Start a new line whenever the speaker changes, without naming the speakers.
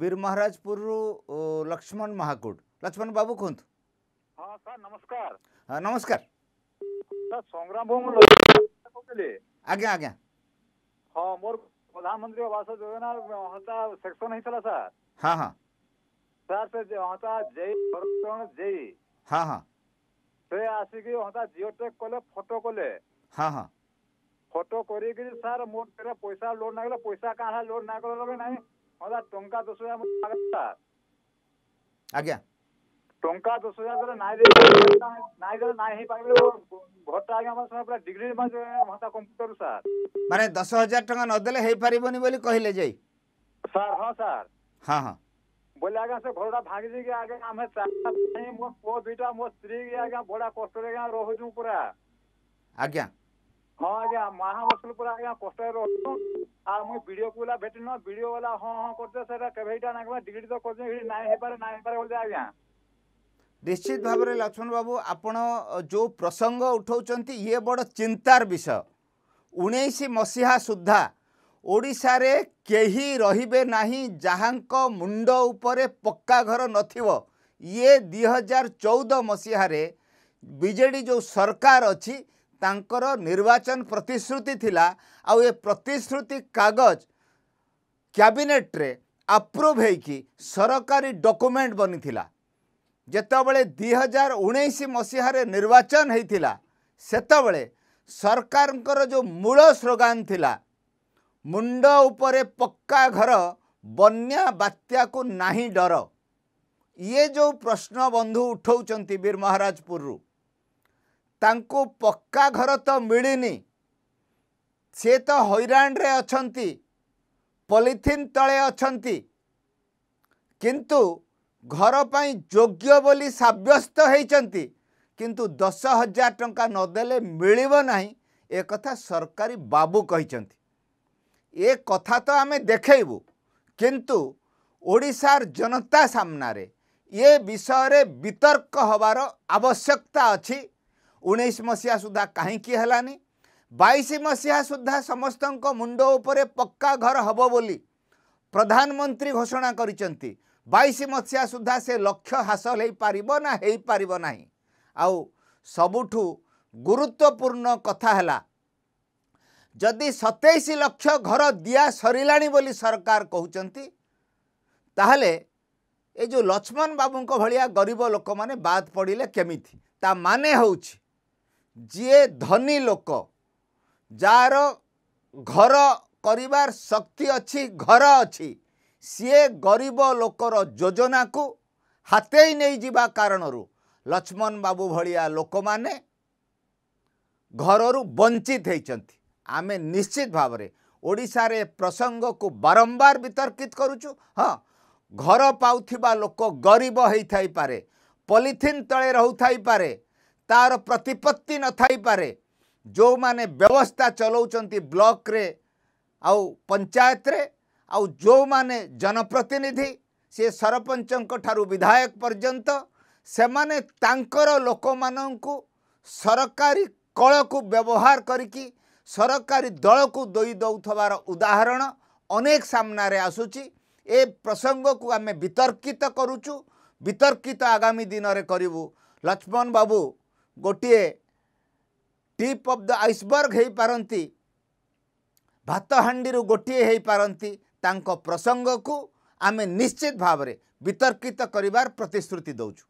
बीर महाराजपुर लक्ष्मण महाकुट लक्ष्मण बाबू खुंत
हाँ नमस्कार नमस्कार सर आज्ञा आज्ञा हाँ मोर प्रधानमंत्री आवास योजना वहाँ सेक्शन ही था सर हाँ हाँ सर से वहाँ जेई जेई हाँ हाँ से आसिक वहाँ जियो टेक कले फोटो कले हाँ हाँ फोटो करी सर मोर पैसा लोड ना पैसा कहाँ लोड ना कल नहीं ହଁ ଟଙ୍କା ଦଶ ହଜାର ମୁଁ ମାଗିଲା ଆଜ୍ଞା ଟଙ୍କା ଦଶ ହଜାର ଦେଲେ ନାଇଁ ଦେଇ ନାଇଁ ଦେଲେ ନାଇଁ ହେଇପାରିବ ଘରଟା ଆଜ୍ଞା ଆମର ପୁରା ଡିଗ୍ରୀ ମାସ କମ୍ପ୍ୟୁଟର ସାର୍
ମାନେ ଦଶ ହଜାର ଟଙ୍କା ନଦେଲେ ହେଇପାରିବନି ବୋଲି କହିଲେ ଯାଇ
ସାର୍ ହଁ ସାର୍ ହଁ ହଁ ବୋଲେ ଆଜ୍ଞା ସେ ଘରଟା ଭାଙ୍ଗି ଦେଇକି ଆଜ୍ଞା ଆମେ ମୋ ପୁଅ ଦୁଇଟା ମୋ ସ୍ତ୍ରୀ ଆଜ୍ଞା ବଡ଼ା କଷ୍ଟରେ ଆଜ୍ଞା ରହୁଛୁ ପୁରା ଆଜ୍ଞା निश्चित
भाव लक्ष्मण बाबू आपण जो प्रसंग उठौचंती ये बड़ चिंतार विषय उन्नीस मसीहा सुधा ओडिशा रे ना जहां को मुंड पक्का घर नथिवो ये 2014 चौदह रे बीजेडी जो सरकार अच्छी निर्वाचन प्रतिश्रुति थिला आउ ये प्रतिश्रुति कागज क्याबेट्रे आप्रुव हो सरकारी डॉक्यूमेंट बनी थी जोबले दजार उन्नीस मसीह निर्वाचन होता सेत सरकार जो मूल स्लोगान थिला मुंड उपरे पक्का घर बन्या बात्या को नहीं डर ये जो प्रश्न बंधु उठाऊ बीर महाराजपुरु ତାଙ୍କୁ ପକ୍କା ଘର ତ ମିଳିନି ସିଏ ତ ହଇରାଣରେ ଅଛନ୍ତି ପଲିଥିନ୍ ତଳେ ଅଛନ୍ତି କିନ୍ତୁ ଘର ପାଇଁ ଯୋଗ୍ୟ ବୋଲି ସାବ୍ୟସ୍ତ ହୋଇଛନ୍ତି କିନ୍ତୁ ଦଶ ହଜାର ଟଙ୍କା ନଦେଲେ ମିଳିବ ନାହିଁ ଏ କଥା ସରକାରୀ ବାବୁ କହିଛନ୍ତି ଏ କଥା ତ ଆମେ ଦେଖେଇବୁ କିନ୍ତୁ ଓଡ଼ିଶାର ଜନତା ସାମ୍ନାରେ ଏ ବିଷୟରେ ବିତର୍କ ହେବାର ଆବଶ୍ୟକତା ଅଛି ଉଣେଇଶ ମସିହା ସୁଦ୍ଧା କାହିଁକି ହେଲାନି ବାଇଶ ମସିହା ସୁଦ୍ଧା ସମସ୍ତଙ୍କ ମୁଣ୍ଡ ଉପରେ ପକ୍କା ଘର ହେବ ବୋଲି ପ୍ରଧାନମନ୍ତ୍ରୀ ଘୋଷଣା କରିଛନ୍ତି ବାଇଶ ମସିହା ସୁଦ୍ଧା ସେ ଲକ୍ଷ୍ୟ ହାସଲ ହେଇପାରିବ ନା ହେଇପାରିବ ନାହିଁ ଆଉ ସବୁଠୁ ଗୁରୁତ୍ୱପୂର୍ଣ୍ଣ କଥା ହେଲା ଯଦି ସତେଇଶ ଲକ୍ଷ ଘର ଦିଆ ସରିଲାଣି ବୋଲି ସରକାର କହୁଛନ୍ତି ତାହେଲେ ଏ ଯେଉଁ ଲକ୍ଷ୍ମଣ ବାବୁଙ୍କ ଭଳିଆ ଗରିବ ଲୋକମାନେ ବାଦ୍ ପଡ଼ିଲେ କେମିତି ତା ମାନେ ହେଉଛି ଯିଏ ଧନୀ ଲୋକ ଯାହାର ଘର କରିବାର ଶକ୍ତି ଅଛି ଘର ଅଛି ସିଏ ଗରିବ ଲୋକର ଯୋଜନାକୁ ହାତେଇ ନେଇଯିବା କାରଣରୁ ଲକ୍ଷ୍ମଣ ବାବୁ ଭଳିଆ ଲୋକମାନେ ଘରରୁ ବଞ୍ଚିତ ହୋଇଛନ୍ତି ଆମେ ନିଶ୍ଚିତ ଭାବରେ ଓଡ଼ିଶାରେ ପ୍ରସଙ୍ଗକୁ ବାରମ୍ବାର ବିତର୍କିତ କରୁଛୁ ହଁ ଘର ପାଉଥିବା ଲୋକ ଗରିବ ହୋଇଥାଇପାରେ ପଲିଥିନ୍ ତଳେ ରହୁଥାଇପାରେ ତାର ପ୍ରତିପତ୍ତି ନଥାଇପାରେ ଯେଉଁମାନେ ବ୍ୟବସ୍ଥା ଚଲାଉଛନ୍ତି ବ୍ଲକରେ ଆଉ ପଞ୍ଚାୟତରେ ଆଉ ଯେଉଁମାନେ ଜନପ୍ରତିନିଧି ସିଏ ସରପଞ୍ଚଙ୍କ ଠାରୁ ବିଧାୟକ ପର୍ଯ୍ୟନ୍ତ ସେମାନେ ତାଙ୍କର ଲୋକମାନଙ୍କୁ ସରକାରୀ କଳକୁ ବ୍ୟବହାର କରିକି ସରକାରୀ ଦଳକୁ ଦେଇ ଦେଉଥିବାର ଉଦାହରଣ ଅନେକ ସାମ୍ନାରେ ଆସୁଛି ଏ ପ୍ରସଙ୍ଗକୁ ଆମେ ବିତର୍କିତ କରୁଛୁ ବିତର୍କିତ ଆଗାମୀ ଦିନରେ କରିବୁ ଲକ୍ଷ୍ମଣ ବାବୁ ଗୋଟିଏ ଟିପ୍ ଅଫ୍ ଦ ଆଇସବର୍ଗ ହୋଇପାରନ୍ତି ଭାତ ହାଣ୍ଡିରୁ ଗୋଟିଏ ହୋଇପାରନ୍ତି ତାଙ୍କ ପ୍ରସଙ୍ଗକୁ ଆମେ ନିଶ୍ଚିତ ଭାବରେ ବିତର୍କିତ କରିବାର ପ୍ରତିଶ୍ରୁତି ଦେଉଛୁ